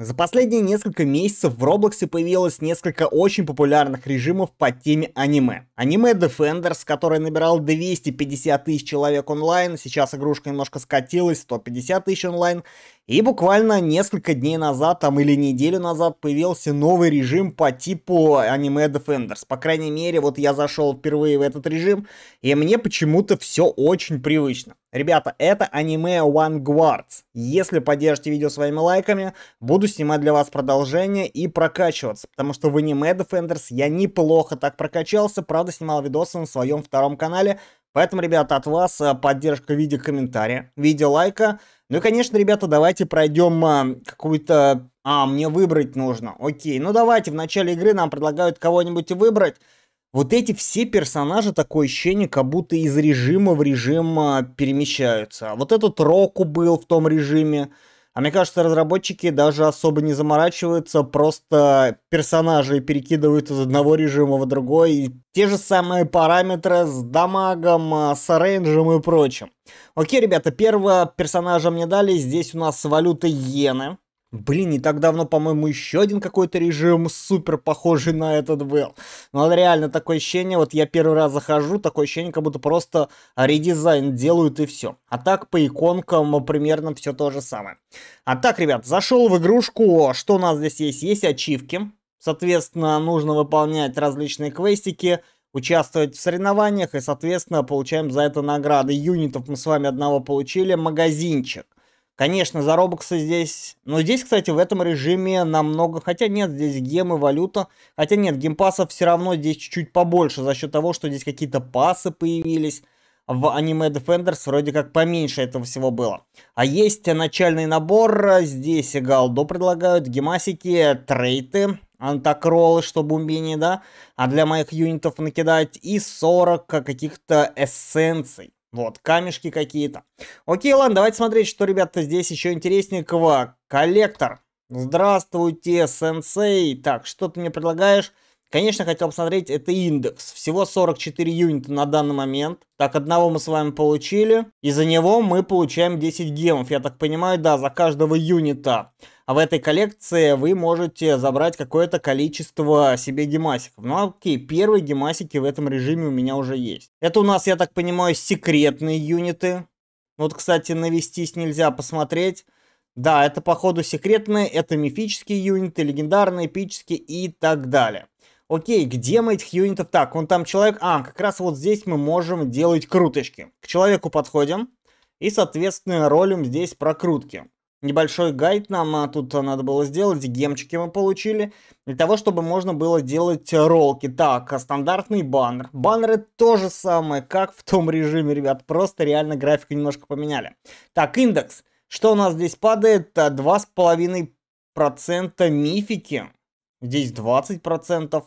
За последние несколько месяцев в Роблоксе появилось несколько очень популярных режимов по теме аниме. Аниме Defenders, который набирал 250 тысяч человек онлайн, сейчас игрушка немножко скатилась, 150 тысяч онлайн, и буквально несколько дней назад, там или неделю назад, появился новый режим по типу аниме Defenders. По крайней мере, вот я зашел впервые в этот режим, и мне почему-то все очень привычно. Ребята, это аниме One Guards. Если поддержите видео своими лайками, буду снимать для вас продолжение и прокачиваться, потому что в аниме Defenders я неплохо так прокачался, правда снимал видосы на своем втором канале, Поэтому, ребята, от вас э, поддержка в виде комментария, в виде лайка. Ну и, конечно, ребята, давайте пройдем э, какую-то... А, мне выбрать нужно. Окей, ну давайте, в начале игры нам предлагают кого-нибудь выбрать. Вот эти все персонажи, такое ощущение, как будто из режима в режим э, перемещаются. Вот этот Року был в том режиме. А мне кажется, разработчики даже особо не заморачиваются, просто персонажей перекидывают из одного режима в другой, и те же самые параметры с дамагом, а, с рейнджем и прочим. Окей, ребята, первого персонажа мне дали, здесь у нас валюта иены. Блин, не так давно, по-моему, еще один какой-то режим супер похожий на этот был. Но ну, реально такое ощущение, вот я первый раз захожу, такое ощущение, как будто просто редизайн делают и все. А так по иконкам примерно все то же самое. А так, ребят, зашел в игрушку, что у нас здесь есть? Есть ачивки, соответственно, нужно выполнять различные квестики, участвовать в соревнованиях и, соответственно, получаем за это награды. Юнитов мы с вами одного получили, магазинчик. Конечно, за робоксы здесь... Но здесь, кстати, в этом режиме намного... Хотя нет, здесь гемы, валюта. Хотя нет, геймпасов все равно здесь чуть-чуть побольше. За счет того, что здесь какие-то пасы появились. В аниме Defenders вроде как поменьше этого всего было. А есть начальный набор. Здесь и Галдо предлагают. Гемасики, трейты, антакролы, что бумбини, да. А для моих юнитов накидать и 40 а, каких-то эссенций. Вот, камешки какие-то. Окей, ладно, давайте смотреть, что, ребята, здесь еще интересненького. Коллектор. Здравствуйте, сенсей. Так, что ты мне предлагаешь? Конечно, хотел посмотреть, это индекс. Всего 44 юнита на данный момент. Так, одного мы с вами получили. И за него мы получаем 10 гемов. Я так понимаю, да, за каждого юнита а в этой коллекции вы можете забрать какое-то количество себе гемасиков. Ну окей, первые гемасики в этом режиме у меня уже есть. Это у нас, я так понимаю, секретные юниты. Вот, кстати, навестись нельзя, посмотреть. Да, это походу секретные, это мифические юниты, легендарные, эпические и так далее. Окей, где мы этих юнитов? Так, вон там человек. А, как раз вот здесь мы можем делать круточки. К человеку подходим и, соответственно, ролим здесь прокрутки небольшой гайд нам а, тут а, надо было сделать, гемчики мы получили, для того, чтобы можно было делать ролки. Так, а стандартный баннер. Баннеры то же самое, как в том режиме, ребят, просто реально графику немножко поменяли. Так, индекс. Что у нас здесь падает? 2,5% э, мифики. Здесь 20%.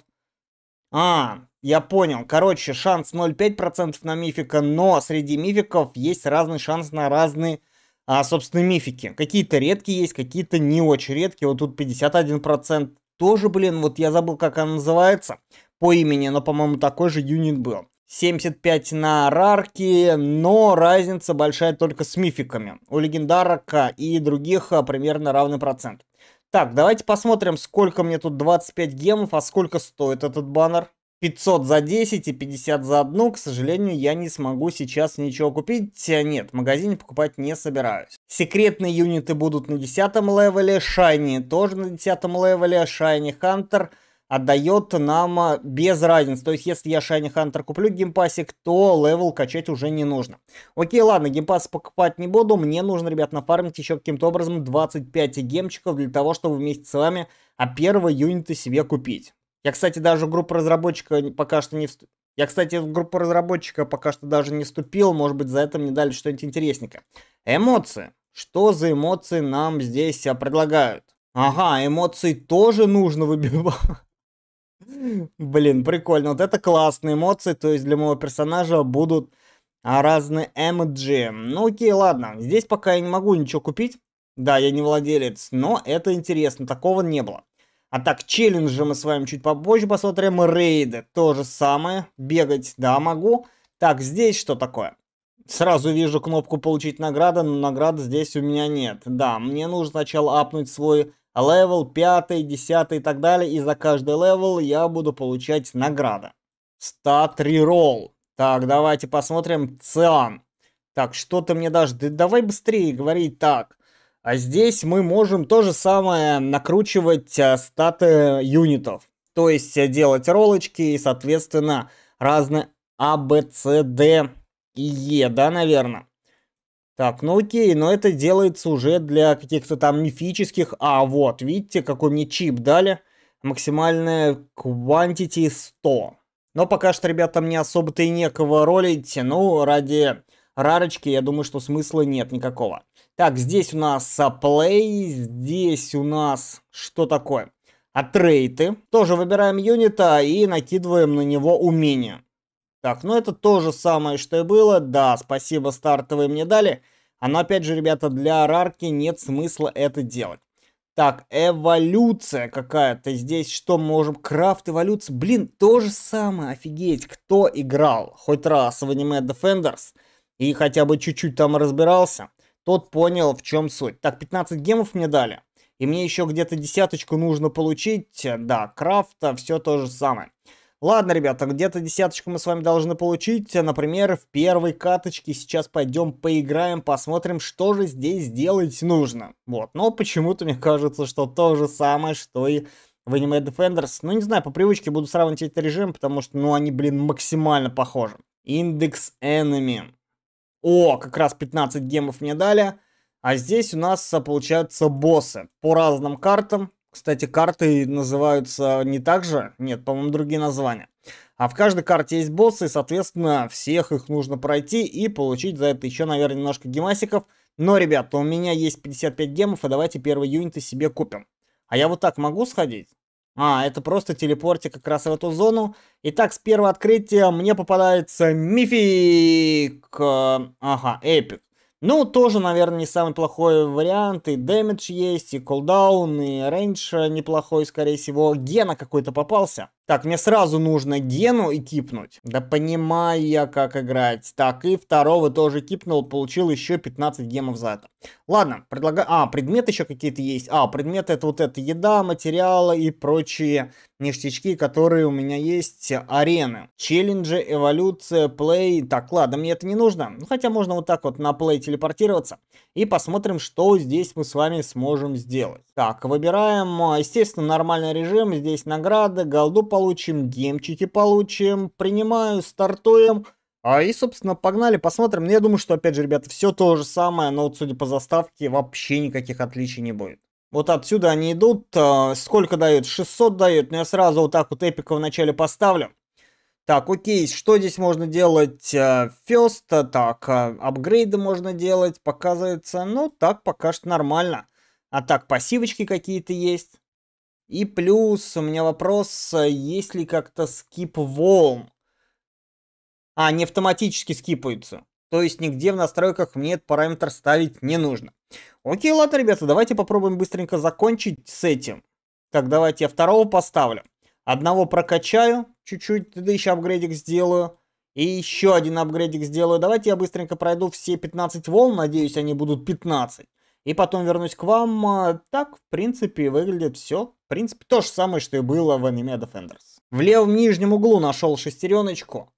А, я понял. Короче, шанс 0,5% на мифика, но среди мификов есть разный шанс на разные а, собственно, мифики. Какие-то редкие есть, какие-то не очень редкие. Вот тут 51% тоже, блин, вот я забыл, как она называется по имени, но, по-моему, такой же юнит был. 75 на рарки, но разница большая только с мификами. У легендарок а, и других а, примерно равный процент. Так, давайте посмотрим, сколько мне тут 25 гемов, а сколько стоит этот баннер. 500 за 10 и 50 за одну, к сожалению, я не смогу сейчас ничего купить. Нет, в магазине покупать не собираюсь. Секретные юниты будут на 10 левеле, Шайни тоже на 10 левеле, Шайни Хантер отдает нам а, без разницы. То есть, если я Шайни Хантер куплю геймпасик, то левел качать уже не нужно. Окей, ладно, геймпас покупать не буду. Мне нужно, ребят, нафармить еще каким-то образом 25 гемчиков для того, чтобы вместе с вами а первые юниты себе купить. Я, кстати, даже в группу разработчика пока что не вступил. Я, кстати, в группу разработчика пока что даже не вступил, может быть, за это мне дали что-нибудь интересненькое. Эмоции. Что за эмоции нам здесь а, предлагают? Ага, эмоции тоже нужно выбивать. Блин, прикольно. Вот это классные эмоции, то есть для моего персонажа будут а, разные эмоджи. Ну окей, ладно, здесь пока я не могу ничего купить. Да, я не владелец, но это интересно, такого не было. А так, челленджи мы с вами чуть побольше посмотрим. Рейды то же самое. Бегать, да, могу. Так, здесь что такое? Сразу вижу кнопку «Получить награду», но награды здесь у меня нет. Да, мне нужно сначала апнуть свой левел, пятый, десятый и так далее. И за каждый левел я буду получать награды. Стат реролл. Так, давайте посмотрим. Циан. Так, что ты мне дашь? Да давай быстрее говорить так. А здесь мы можем то же самое накручивать э, статы юнитов. То есть э, делать ролочки и, соответственно, разные А, Б, С, Д и Е, да, наверное. Так, ну окей, но это делается уже для каких-то там мифических... А, вот, видите, какой мне чип дали? Максимальная quantity 100. Но пока что, ребята, мне особо-то и некого ролить. Ну, ради рарочки, я думаю, что смысла нет никакого. Так, здесь у нас play, здесь у нас что такое? Атрейты. Тоже выбираем юнита и накидываем на него умение. Так, ну это то же самое, что и было. Да, спасибо, стартовые мне дали. А но опять же, ребята, для рарки нет смысла это делать. Так, эволюция какая-то. Здесь что мы можем? Крафт, эволюция. Блин, то же самое. Офигеть, кто играл хоть раз в аниме Defenders и хотя бы чуть-чуть там разбирался тот понял, в чем суть. Так, 15 гемов мне дали. И мне еще где-то десяточку нужно получить. Да, крафта, все то же самое. Ладно, ребята, где-то десяточку мы с вами должны получить. Например, в первой каточке сейчас пойдем поиграем, посмотрим, что же здесь делать нужно. Вот, но почему-то мне кажется, что то же самое, что и в аниме Defenders. Ну, не знаю, по привычке буду сравнивать этот режим, потому что, ну, они, блин, максимально похожи. Индекс Enemy. О, как раз 15 гемов мне дали. А здесь у нас а, получаются боссы по разным картам. Кстати, карты называются не так же. Нет, по-моему, другие названия. А в каждой карте есть боссы, и, соответственно, всех их нужно пройти и получить за это еще, наверное, немножко гемасиков. Но, ребята, у меня есть 55 гемов, и давайте первый юнит себе купим. А я вот так могу сходить? А, это просто телепортик как раз в эту зону. Итак, с первого открытия мне попадается мифик. Э, ага, эпик. Ну, тоже, наверное, не самый плохой вариант. И дэмэдж есть, и колдаун, и рейндж э, неплохой, скорее всего. Гена какой-то попался. Так, мне сразу нужно Гену и кипнуть. Да понимаю я, как играть. Так, и второго тоже кипнул, получил еще 15 гемов за это. Ладно, предлагаю... А, предметы еще какие-то есть. А, предметы это вот это еда, материалы и прочие ништячки, которые у меня есть. Арены, челленджи, эволюция, плей. Так, ладно, мне это не нужно. Ну, хотя можно вот так вот на плей телепортироваться и посмотрим, что здесь мы с вами сможем сделать. Так, выбираем, а, естественно, нормальный режим, здесь награды, голду получим, гемчики получим, принимаю, стартуем. А, и, собственно, погнали, посмотрим. Я думаю, что, опять же, ребята, все то же самое, но вот, судя по заставке, вообще никаких отличий не будет. Вот отсюда они идут, а, сколько дают? 600 дают, но ну, я сразу вот так вот эпика вначале поставлю. Так, окей, что здесь можно делать? Э, Фест, э, так, э, апгрейды можно делать, показывается. Ну, так пока что нормально. А так, пассивочки какие-то есть. И плюс у меня вопрос, есть ли как-то скип волн? А, не автоматически скипаются. То есть нигде в настройках мне этот параметр ставить не нужно. Окей, ладно, ребята, давайте попробуем быстренько закончить с этим. Так, давайте я второго поставлю. Одного прокачаю чуть-чуть, да еще апгрейдик сделаю. И еще один апгрейдик сделаю. Давайте я быстренько пройду все 15 волн, надеюсь, они будут 15. И потом вернусь к вам. А, так, в принципе, выглядит все. В принципе, то же самое, что и было в аниме Defenders. В левом нижнем углу нашел шестереночку.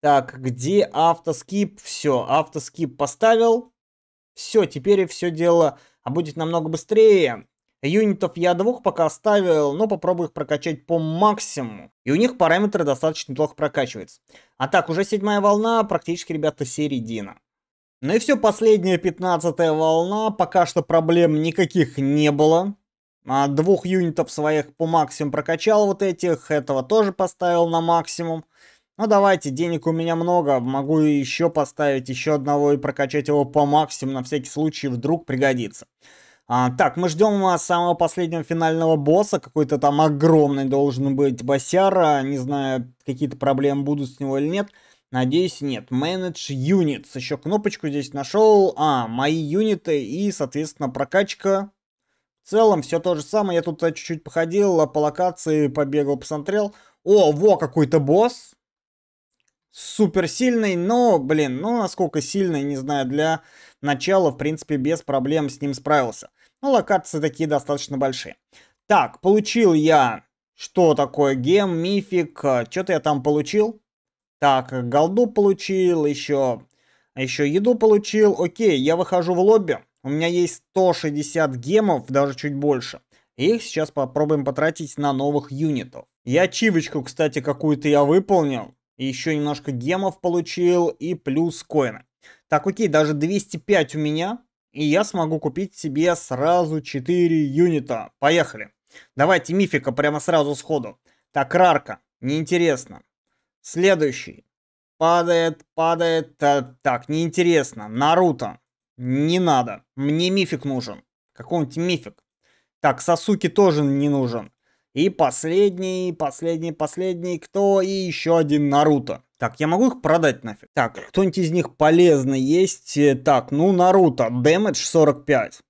Так, где автоскип? Все, автоскип поставил. Все, теперь все дело а будет намного быстрее. Юнитов я двух пока оставил, но попробую их прокачать по максимуму. И у них параметры достаточно плохо прокачиваются. А так, уже седьмая волна, практически, ребята, середина. Ну и все, последняя пятнадцатая волна, пока что проблем никаких не было. А двух юнитов своих по максимуму прокачал вот этих, этого тоже поставил на максимум. Ну давайте, денег у меня много, могу еще поставить еще одного и прокачать его по максимуму, на всякий случай вдруг пригодится. А, так, мы ждем а, самого последнего финального босса. Какой-то там огромный должен быть босяра. Не знаю, какие-то проблемы будут с него или нет. Надеюсь, нет. Manage Units. Еще кнопочку здесь нашел. А, мои юниты и, соответственно, прокачка. В целом все то же самое. Я тут а, чуть-чуть походил а, по локации, побегал, посмотрел. О, во, какой-то босс супер сильный, но, блин, ну насколько сильный, не знаю, для начала, в принципе, без проблем с ним справился. Ну локации такие достаточно большие. Так, получил я, что такое гем, мифик, э, что-то я там получил. Так, голду получил, еще, еще еду получил. Окей, я выхожу в лобби. У меня есть 160 гемов, даже чуть больше. их сейчас попробуем потратить на новых юнитов. Я чивочку, кстати, какую-то я выполнил еще немножко гемов получил, и плюс коины. Так, окей, даже 205 у меня, и я смогу купить себе сразу 4 юнита. Поехали. Давайте мифика прямо сразу сходу. Так, рарка, неинтересно. Следующий. Падает, падает, а, так, неинтересно. Наруто, не надо. Мне мифик нужен. Какой-нибудь мифик. Так, Сасуки тоже не нужен. И последний, последний, последний, кто? И еще один Наруто. Так, я могу их продать нафиг? Так, кто-нибудь из них полезный есть? Э, так, ну, Наруто, дэмэдж 45.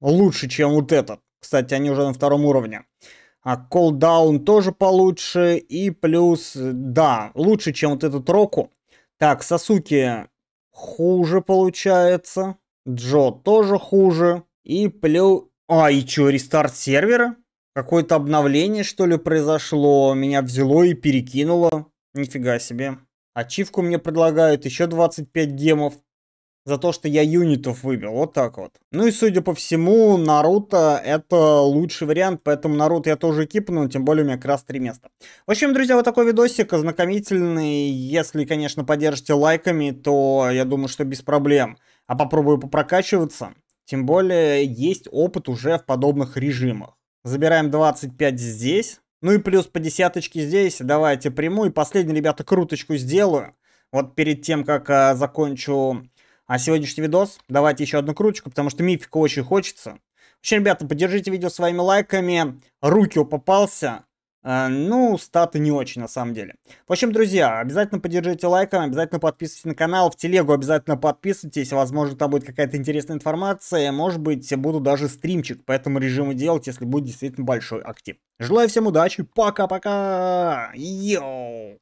Лучше, чем вот этот. Кстати, они уже на втором уровне. А колдаун тоже получше. И плюс, э, да, лучше, чем вот этот Року. Так, Сосуки хуже получается. Джо тоже хуже. И плюс... А, и чё, рестарт сервера? Какое-то обновление, что ли, произошло. Меня взяло и перекинуло. Нифига себе. Ачивку мне предлагают еще 25 гемов. За то, что я юнитов выбил. Вот так вот. Ну и судя по всему, Наруто это лучший вариант. Поэтому Наруто я тоже кипну. Тем более у меня как раз три места. В общем, друзья, вот такой видосик ознакомительный. Если, конечно, поддержите лайками, то я думаю, что без проблем. А попробую попрокачиваться. Тем более есть опыт уже в подобных режимах. Забираем 25 здесь. Ну и плюс по десяточке здесь. Давайте приму. И последний, ребята, круточку сделаю. Вот перед тем, как а, закончу а, сегодняшний видос, давайте еще одну круточку, потому что мифика очень хочется. Вообще, ребята, поддержите видео своими лайками. Руки попался. Э, ну, статы не очень на самом деле. В общем, друзья, обязательно поддержите лайком, обязательно подписывайтесь на канал, в телегу обязательно подписывайтесь, возможно, там будет какая-то интересная информация, может быть, буду даже стримчик по этому режиму делать, если будет действительно большой актив. Желаю всем удачи, пока-пока, йоу!